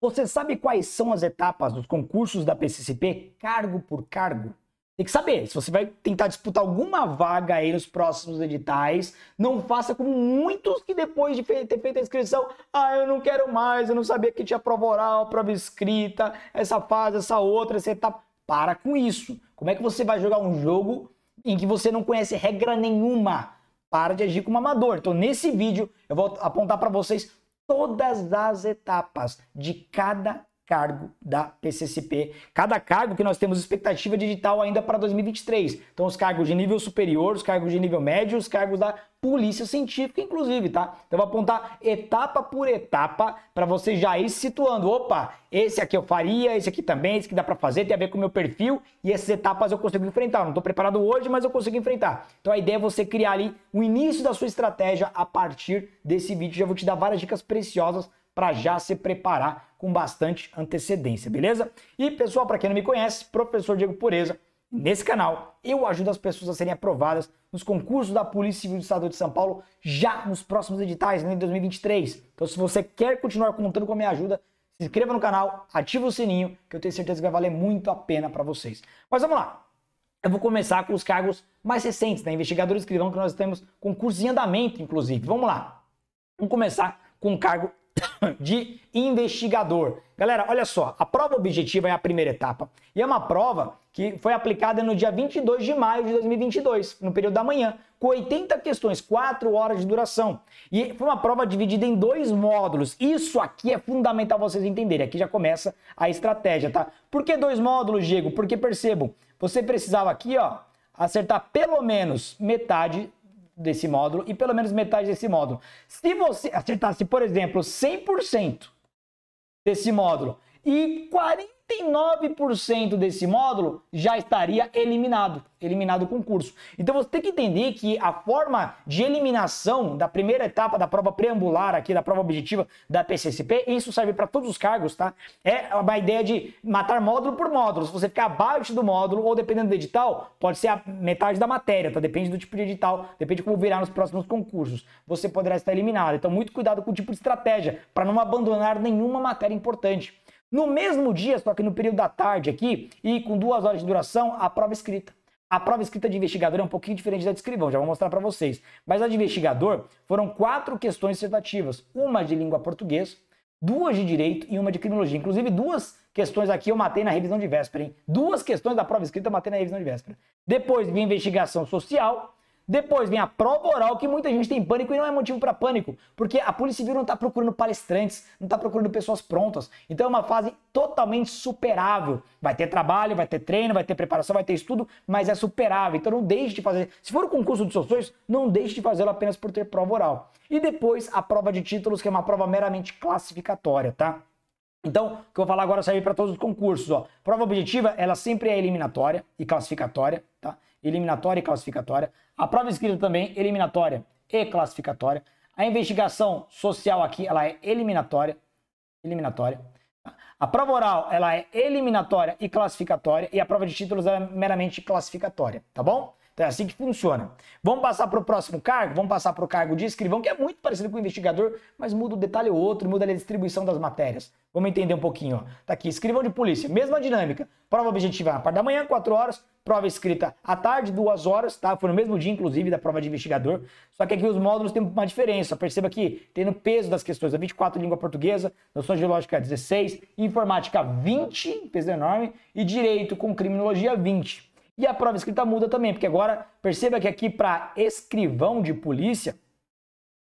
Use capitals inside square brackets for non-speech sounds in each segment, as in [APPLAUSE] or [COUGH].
Você sabe quais são as etapas dos concursos da PCCP, cargo por cargo? Tem que saber. Se você vai tentar disputar alguma vaga aí nos próximos editais, não faça como muitos que depois de ter feito a inscrição, ah, eu não quero mais, eu não sabia que tinha prova oral, prova escrita, essa fase, essa outra, essa etapa. Para com isso. Como é que você vai jogar um jogo em que você não conhece regra nenhuma? Para de agir como amador. Então, nesse vídeo, eu vou apontar para vocês todas as etapas de cada cargo da PCCP. Cada cargo que nós temos expectativa digital ainda para 2023. Então, os cargos de nível superior, os cargos de nível médio, os cargos da polícia científica, inclusive, tá? Então, eu vou apontar etapa por etapa para você já ir se situando. Opa, esse aqui eu faria, esse aqui também, esse que dá para fazer, tem a ver com o meu perfil e essas etapas eu consigo enfrentar. não estou preparado hoje, mas eu consigo enfrentar. Então, a ideia é você criar ali o início da sua estratégia a partir desse vídeo. Já vou te dar várias dicas preciosas para já se preparar com bastante antecedência, beleza? E pessoal, para quem não me conhece, professor Diego Pureza nesse canal, eu ajudo as pessoas a serem aprovadas nos concursos da Polícia Civil do Estado de São Paulo já nos próximos editais, né, em 2023. Então, se você quer continuar contando com a minha ajuda, se inscreva no canal, ativa o sininho, que eu tenho certeza que vai valer muito a pena para vocês. Mas vamos lá. Eu vou começar com os cargos mais recentes, né? Investigador escrivão, que nós temos concurso em andamento, inclusive. Vamos lá. Vamos começar com o cargo [COUGHS] de investigador. Galera, olha só, a prova objetiva é a primeira etapa e é uma prova que foi aplicada no dia 22 de maio de 2022, no período da manhã, com 80 questões, 4 horas de duração. E foi uma prova dividida em dois módulos. Isso aqui é fundamental vocês entenderem. Aqui já começa a estratégia, tá? Por que dois módulos, Diego? Porque percebam, você precisava aqui, ó, acertar pelo menos metade desse módulo e pelo menos metade desse módulo. Se você acertasse, por exemplo, 100% desse módulo e 99% desse módulo já estaria eliminado, eliminado o concurso. Então você tem que entender que a forma de eliminação da primeira etapa da prova preambular aqui, da prova objetiva da PCCP, isso serve para todos os cargos, tá? É uma ideia de matar módulo por módulo. Se você ficar abaixo do módulo, ou dependendo do edital, pode ser a metade da matéria, tá? Depende do tipo de edital, depende de como virar nos próximos concursos. Você poderá estar eliminado. Então muito cuidado com o tipo de estratégia, para não abandonar nenhuma matéria importante. No mesmo dia, só que no período da tarde aqui, e com duas horas de duração, a prova escrita. A prova escrita de investigador é um pouquinho diferente da de escrivão, já vou mostrar para vocês. Mas a de investigador foram quatro questões dissertativas: uma de língua portuguesa, duas de direito e uma de criminologia. Inclusive, duas questões aqui eu matei na revisão de véspera, hein? Duas questões da prova escrita eu matei na revisão de véspera. Depois vinha investigação social, depois vem a prova oral, que muita gente tem pânico e não é motivo para pânico, porque a Polícia Civil não está procurando palestrantes, não está procurando pessoas prontas. Então é uma fase totalmente superável. Vai ter trabalho, vai ter treino, vai ter preparação, vai ter estudo, mas é superável. Então não deixe de fazer. Se for o concurso dos seus sonhos, não deixe de fazê-lo apenas por ter prova oral. E depois a prova de títulos, que é uma prova meramente classificatória, tá? Então, o que eu vou falar agora serve para todos os concursos. Ó. Prova objetiva, ela sempre é eliminatória e classificatória, tá? eliminatória e classificatória, a prova escrita também eliminatória e classificatória, a investigação social aqui ela é eliminatória, eliminatória. A prova oral ela é eliminatória e classificatória e a prova de títulos é meramente classificatória, tá bom? Então é assim que funciona. Vamos passar para o próximo cargo? Vamos passar para o cargo de escrivão, que é muito parecido com o investigador, mas muda um detalhe ou outro, muda a distribuição das matérias. Vamos entender um pouquinho. Ó. Tá aqui, escrivão de polícia, mesma dinâmica. Prova objetiva na parte da manhã, 4 horas prova escrita à tarde, duas horas, tá? Foi no mesmo dia, inclusive, da prova de investigador. Só que aqui os módulos têm uma diferença. Perceba que tem no peso das questões a 24 língua portuguesa, noção geológica 16, informática 20, peso enorme, e direito com criminologia 20. E a prova escrita muda também, porque agora perceba que aqui para escrivão de polícia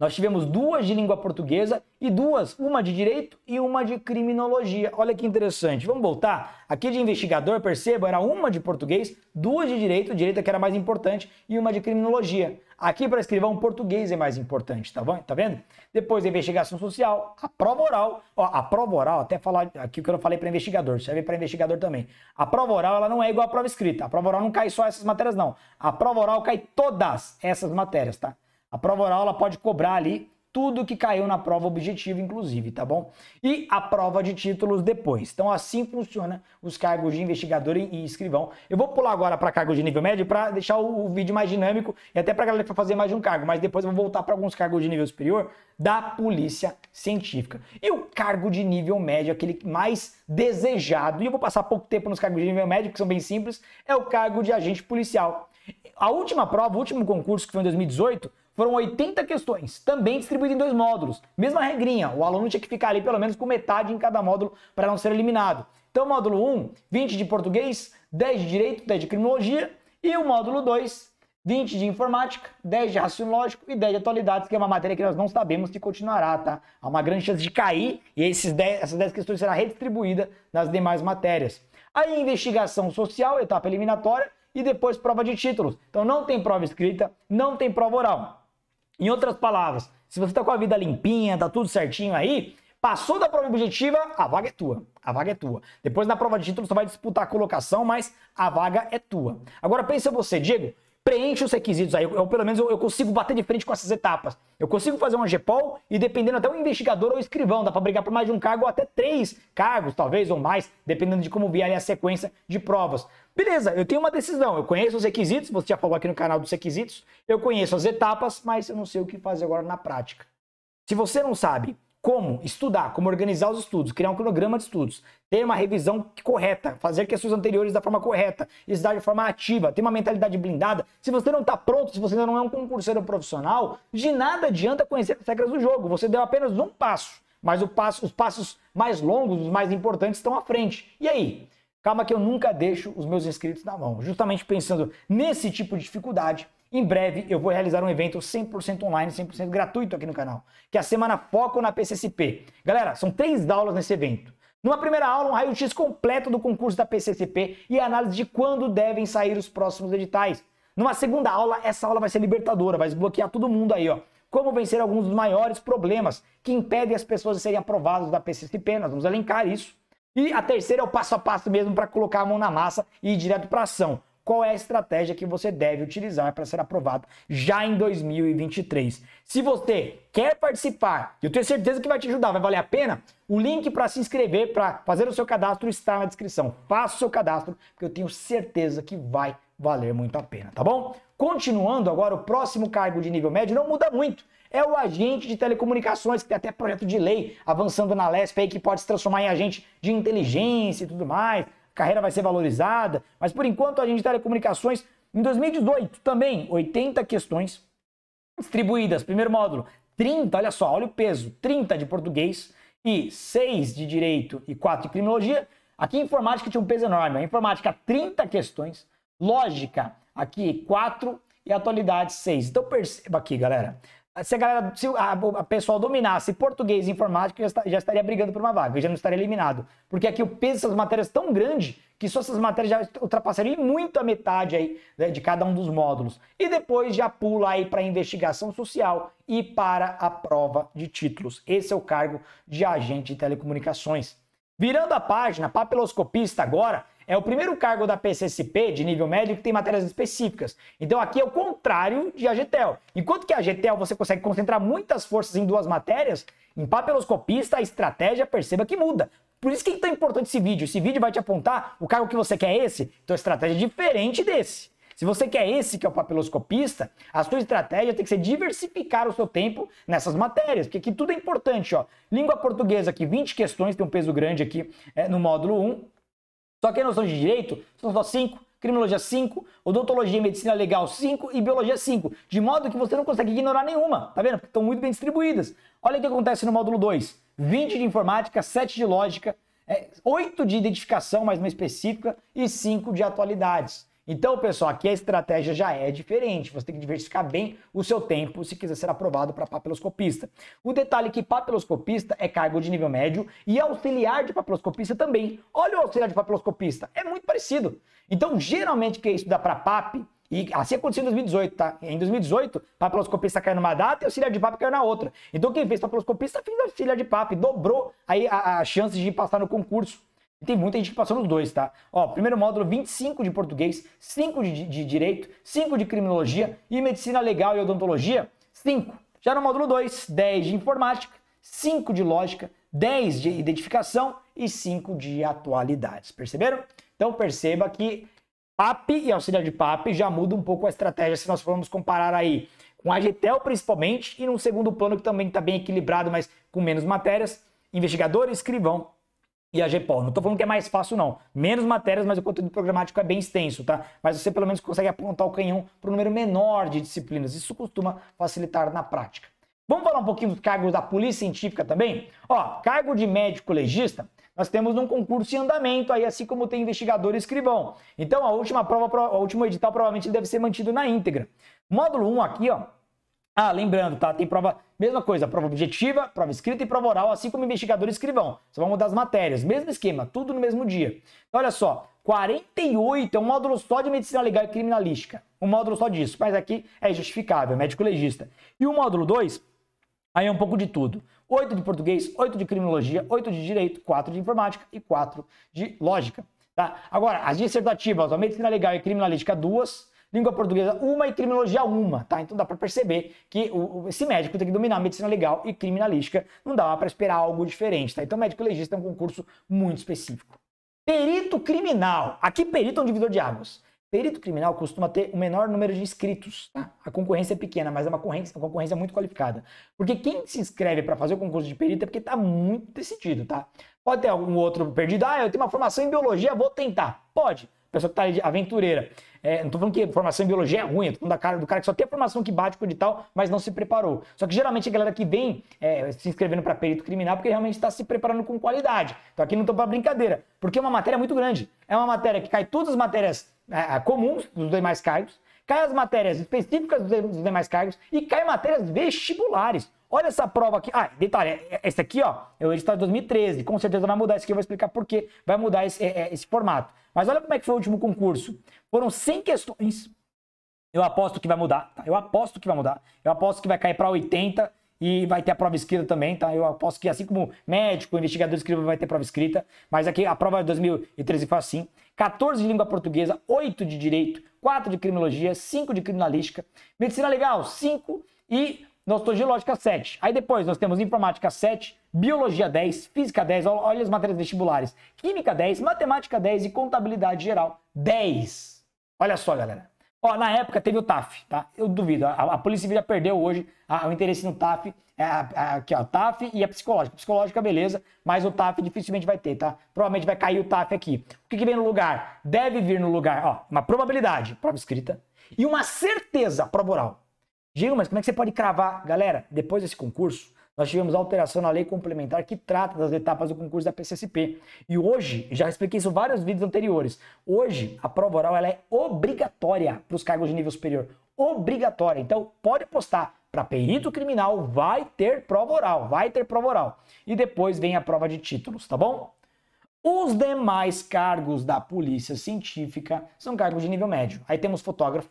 nós tivemos duas de língua portuguesa e duas, uma de direito e uma de criminologia. Olha que interessante. Vamos voltar? Aqui de investigador, perceba, era uma de português, duas de direito, direito que era mais importante, e uma de criminologia. Aqui para escrivão, português é mais importante, tá bom? Tá vendo? Depois, investigação social, a prova oral. Ó, a prova oral, até falar aqui o que eu falei para investigador, serve para investigador também. A prova oral, ela não é igual à prova escrita. A prova oral não cai só essas matérias, não. A prova oral cai todas essas matérias, tá? A prova oral ela pode cobrar ali tudo que caiu na prova objetiva, inclusive, tá bom? E a prova de títulos depois. Então, assim funciona os cargos de investigador e escrivão. Eu vou pular agora para cargos de nível médio para deixar o, vídeo mais dinâmico e até para galera que fazer mais de um cargo, mas depois eu vou voltar para alguns cargos de nível superior da polícia científica. E o cargo de nível médio, aquele mais desejado, e eu vou passar pouco tempo nos cargos de nível médio, que são bem simples, é o cargo de agente policial. A última prova, o último concurso que foi em 2018, foram 80 questões, também distribuídas em dois módulos. Mesma regrinha, o aluno tinha que ficar ali pelo menos com metade em cada módulo para não ser eliminado. Então, módulo 1, 20 de português, 10 de direito, 10 de criminologia. E o módulo 2, 20 de informática, 10 de raciocínio lógico e 10 de atualidades, que é uma matéria que nós não sabemos que continuará, tá? Há uma grande chance de cair e esses 10, essas 10 questões serão redistribuídas nas demais matérias. Aí, investigação social, etapa eliminatória e depois prova de títulos. Então, não tem prova escrita, não tem prova oral. Em outras palavras, se você está com a vida limpinha, tá tudo certinho aí, passou da prova objetiva, a vaga é tua. A vaga é tua. Depois na prova de título você vai disputar a colocação, mas a vaga é tua. Agora pensa você, Diego, preenche os requisitos aí. Eu, pelo menos eu, eu, consigo bater de frente com essas etapas. Eu consigo fazer uma GPOL e dependendo até um investigador ou escrivão, dá para brigar por mais de um cargo ou até três cargos, talvez, ou mais, dependendo de como vier a sequência de provas. Beleza, eu tenho uma decisão, eu conheço os requisitos, você já falou aqui no canal dos requisitos, eu conheço as etapas, mas eu não sei o que fazer agora na prática. Se você não sabe como estudar, como organizar os estudos, criar um cronograma de estudos, ter uma revisão correta, fazer questões anteriores da forma correta, estudar de forma ativa, ter uma mentalidade blindada. Se você não está pronto, se você ainda não é um concurseiro profissional, de nada adianta conhecer as regras do jogo. Você deu apenas um passo, mas passo, os passos mais longos, os mais importantes, estão à frente. E aí? Calma que eu nunca deixo os meus inscritos na mão. Justamente pensando nesse tipo de dificuldade, em breve eu vou realizar um evento 100% online, 100% gratuito aqui no canal, que é a Semana Foco na PCCP. Galera, são três aulas nesse evento. Numa primeira aula, um raio-x completo do concurso da PCCP e análise de quando devem sair os próximos editais. Numa segunda aula, essa aula vai ser libertadora, vai desbloquear todo mundo aí, ó como vencer alguns dos maiores problemas que impedem as pessoas de serem aprovadas da PCCP. Nós vamos elencar isso. E a terceira é o passo a passo mesmo para colocar a mão na massa e ir direto para ação qual é a estratégia que você deve utilizar para ser aprovado já em 2023. Se você quer participar, eu tenho certeza que vai te ajudar, vai valer a pena. O link para se inscrever, para fazer o seu cadastro está na descrição. Faça o seu cadastro, porque eu tenho certeza que vai valer muito a pena, tá bom? Continuando agora, o próximo cargo de nível médio não muda muito. É o agente de telecomunicações, que tem até projeto de lei avançando na LESP aí, que pode se transformar em agente de inteligência e tudo mais carreira vai ser valorizada. Mas por enquanto, a gente de telecomunicações, em 2018 também, 80 questões distribuídas. Primeiro módulo, 30, olha só, olha o peso, 30 de português e 6 de direito e 4 de criminologia. Aqui informática tinha um peso enorme. A informática, 30 questões. Lógica, aqui 4 e atualidade 6. Então perceba aqui, galera se a galera, se a, a pessoal dominasse português e informática, já, já estaria brigando por uma vaga, já não estaria eliminado. Porque aqui o peso dessas matérias é tão grande que só essas matérias já ultrapassariam muito a metade aí né, de cada um dos módulos. E depois já pula aí para a investigação social e para a prova de títulos. Esse é o cargo de agente de telecomunicações. Virando a página, papeloscopista agora, é o primeiro cargo da PCSP de nível médio, que tem matérias específicas. Então aqui é o contrário de GTEL. Enquanto que a GTEL você consegue concentrar muitas forças em duas matérias, em papeloscopista, a estratégia, perceba que muda. Por isso que é tão importante esse vídeo. Esse vídeo vai te apontar o cargo que você quer esse, então a estratégia é diferente desse. Se você quer esse que é o papeloscopista, a sua estratégia tem que ser diversificar o seu tempo nessas matérias, porque aqui tudo é importante, ó. Língua portuguesa aqui, 20 questões, tem um peso grande aqui é, no módulo 1. Só que a noção de direito são só cinco, criminologia 5, odontologia e medicina legal 5 e biologia 5. De modo que você não consegue ignorar nenhuma, tá vendo? Porque estão muito bem distribuídas. Olha o que acontece no módulo 2. 20 de informática, 7 de lógica, 8 é, de identificação, mais uma específica, e 5 de atualidades. Então, pessoal, aqui a estratégia já é diferente. Você tem que diversificar bem o seu tempo se quiser ser aprovado para papiloscopista. O detalhe é que papiloscopista é cargo de nível médio e auxiliar de papiloscopista também. Olha o auxiliar de papiloscopista, é muito parecido. Então, geralmente, quem dá para PAP, e assim aconteceu em 2018, tá? Em 2018, papiloscopista caiu numa data e auxiliar de PAP caiu na outra. Então, quem fez papiloscopista fez auxiliar de PAP, dobrou aí a, a chance de passar no concurso. E tem muita gente que passou nos dois, tá? Ó, primeiro módulo, 25 de português, 5 de, de direito, 5 de criminologia e medicina legal e odontologia, 5. Já no módulo 2, 10 de informática, 5 de lógica, 10 de identificação e 5 de atualidades. Perceberam? Então perceba que PAP e auxiliar de PAP já muda um pouco a estratégia se nós formos comparar aí com a Getel principalmente e num segundo plano que também está bem equilibrado, mas com menos matérias, investigador e escrivão e a GPOL. Não estou falando que é mais fácil, não. Menos matérias, mas o conteúdo programático é bem extenso, tá? Mas você pelo menos consegue apontar o canhão para um número menor de disciplinas. Isso costuma facilitar na prática. Vamos falar um pouquinho dos cargos da polícia científica também? Ó, cargo de médico legista, nós temos um concurso em andamento aí, assim como tem investigador e escrivão. Então, a última prova, o último edital provavelmente deve ser mantido na íntegra. Módulo 1 aqui, ó, ah, lembrando, tá? Tem prova, mesma coisa, prova objetiva, prova escrita e prova oral, assim como investigador e escrivão. Só vão mudar as matérias, mesmo esquema, tudo no mesmo dia. Então, olha só, 48 é um módulo só de medicina legal e criminalística. Um módulo só disso, mas aqui é justificável, é médico legista. E o módulo 2, aí é um pouco de tudo. 8 de português, 8 de criminologia, 8 de direito, 4 de informática e 4 de lógica. Tá? Agora, as dissertativas, a medicina legal e criminalística, duas língua portuguesa uma e criminologia uma, tá? Então dá para perceber que o, esse médico tem que dominar medicina legal e criminalística, não dá para esperar algo diferente, tá? Então médico legista é um concurso muito específico. Perito criminal. Aqui perito é um divisor de águas. Perito criminal costuma ter o menor número de inscritos, tá? A concorrência é pequena, mas é uma concorrência, uma concorrência muito qualificada. Porque quem se inscreve para fazer o concurso de perito é porque está muito decidido, tá? Pode ter algum outro perdido, ah, eu tenho uma formação em biologia, vou tentar. Pode pessoa que tá ali, aventureira. É, não tô falando que formação em biologia é ruim, eu tô falando da cara, do cara que só tem a formação que bate com o edital, mas não se preparou. Só que geralmente a galera que vem é, se inscrevendo para perito criminal porque realmente está se preparando com qualidade. Então aqui não tô para brincadeira, porque é uma matéria muito grande. É uma matéria que cai todas as matérias é, comuns dos demais cargos, cai as matérias específicas dos demais cargos e cai matérias vestibulares. Olha essa prova aqui. Ah, detalhe, é, é, esse aqui, ó, é o edital de 2013. Com certeza vai mudar isso aqui, eu vou explicar por que vai mudar esse, é, esse formato. Mas olha como é que foi o último concurso. Foram 100 questões. Eu aposto que vai mudar, tá? Eu aposto que vai mudar. Eu aposto que vai cair para 80 e vai ter a prova escrita também, tá? Eu aposto que assim como médico, investigador escrito vai ter prova escrita, mas aqui a prova de 2013 foi assim. 14 de língua portuguesa, 8 de direito, 4 de criminologia, 5 de criminalística, medicina legal, 5 e Nostologia Lógica 7. Aí depois nós temos Informática 7, Biologia 10, Física 10, olha as matérias vestibulares, Química 10, Matemática 10 e Contabilidade Geral 10. Olha só, galera. Ó, na época teve o TAF, tá? Eu duvido, a, a Polícia Civil já perdeu hoje a, o interesse no TAF é, aqui, ó, TAF e a psicológica. Psicológica, beleza, mas o TAF dificilmente vai ter, tá? Provavelmente vai cair o TAF aqui. O que, que vem no lugar? Deve vir no lugar, ó, uma probabilidade, prova escrita, e uma certeza, prova oral. Digo, mas como é que você pode cravar? Galera, depois desse concurso, nós tivemos alteração na lei complementar que trata das etapas do concurso da PCSP. E hoje, já expliquei isso em vários vídeos anteriores, hoje a prova oral ela é obrigatória para os cargos de nível superior. Obrigatória. Então, pode postar para perito criminal vai ter prova oral, vai ter prova oral. E depois vem a prova de títulos, tá bom? Os demais cargos da polícia científica são cargos de nível médio. Aí temos fotógrafo.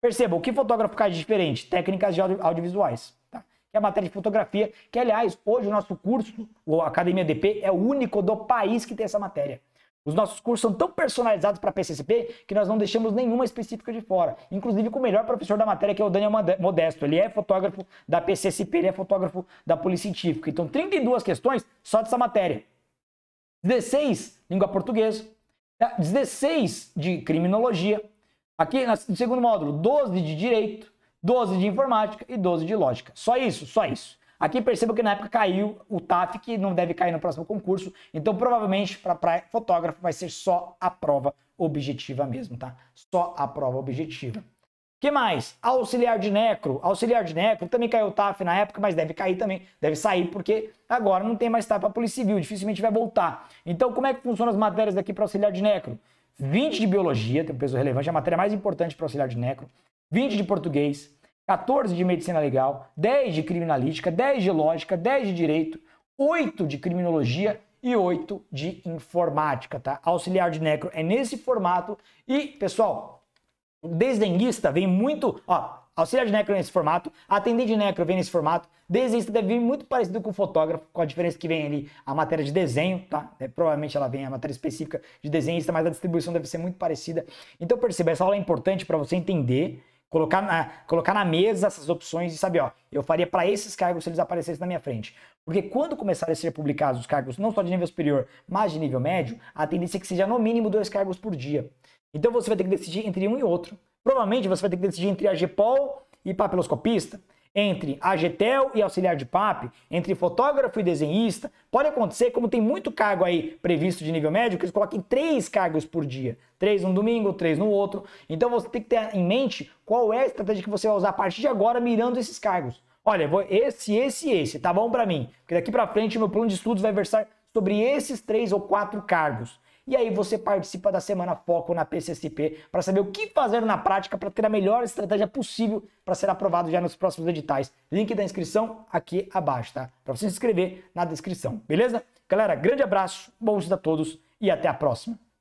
Perceba, o que fotógrafo faz de diferente? Técnicas de audio audiovisuais, tá? Que é a matéria de fotografia, que aliás, hoje o nosso curso, o Academia DP, é o único do país que tem essa matéria. Os nossos cursos são tão personalizados para PCCP que nós não deixamos nenhuma específica de fora. Inclusive com o melhor professor da matéria, que é o Daniel Modesto. Ele é fotógrafo da PCCP, ele é fotógrafo da Polícia Científica. Então, 32 questões só dessa matéria. 16, língua portuguesa. 16 tá? de criminologia. Aqui, no segundo módulo, 12 de direito, 12 de informática e 12 de lógica. Só isso, só isso. Aqui perceba que na época caiu o TAF, que não deve cair no próximo concurso. Então, provavelmente, para fotógrafo, vai ser só a prova objetiva mesmo, tá? Só a prova objetiva. que mais? Auxiliar de necro. Auxiliar de necro também caiu o TAF na época, mas deve cair também, deve sair, porque agora não tem mais TAF para a Polícia Civil, dificilmente vai voltar. Então, como é que funcionam as matérias daqui para auxiliar de necro? 20 de biologia, tem um peso relevante, é a matéria mais importante para auxiliar de necro. 20 de português, 14 de medicina legal, 10 de criminalística, 10 de lógica, 10 de direito, 8 de criminologia e 8 de informática, tá? Auxiliar de necro é nesse formato e, pessoal, o desdenguista vem muito, ó, auxiliar de necro é nesse formato, atendente de necro vem nesse formato, desenhista deve vir muito parecido com o fotógrafo, com a diferença que vem ali a matéria de desenho, tá? É, provavelmente ela vem a matéria específica de desenhista, mas a distribuição deve ser muito parecida. Então perceba, essa aula é importante para você entender Colocar na, colocar na mesa essas opções e saber, ó, eu faria para esses cargos se eles aparecessem na minha frente. Porque quando começarem a ser publicados os cargos não só de nível superior, mas de nível médio, a tendência é que seja no mínimo dois cargos por dia. Então você vai ter que decidir entre um e outro. Provavelmente você vai ter que decidir entre a GPOL e papeloscopista entre AGTEL e auxiliar de PAP, entre fotógrafo e desenhista, pode acontecer, como tem muito cargo aí previsto de nível médio, que eles coloquem três cargos por dia. Três num domingo, três no outro. Então você tem que ter em mente qual é a estratégia que você vai usar a partir de agora mirando esses cargos. Olha, vou esse, esse e esse, tá bom para mim. Porque daqui para frente meu plano de estudos vai versar sobre esses três ou quatro cargos. E aí você participa da Semana Foco na PCSP para saber o que fazer na prática para ter a melhor estratégia possível para ser aprovado já nos próximos editais. Link da inscrição aqui abaixo, tá? Para você se inscrever na descrição, beleza? Galera, grande abraço, bom estudo a todos e até a próxima.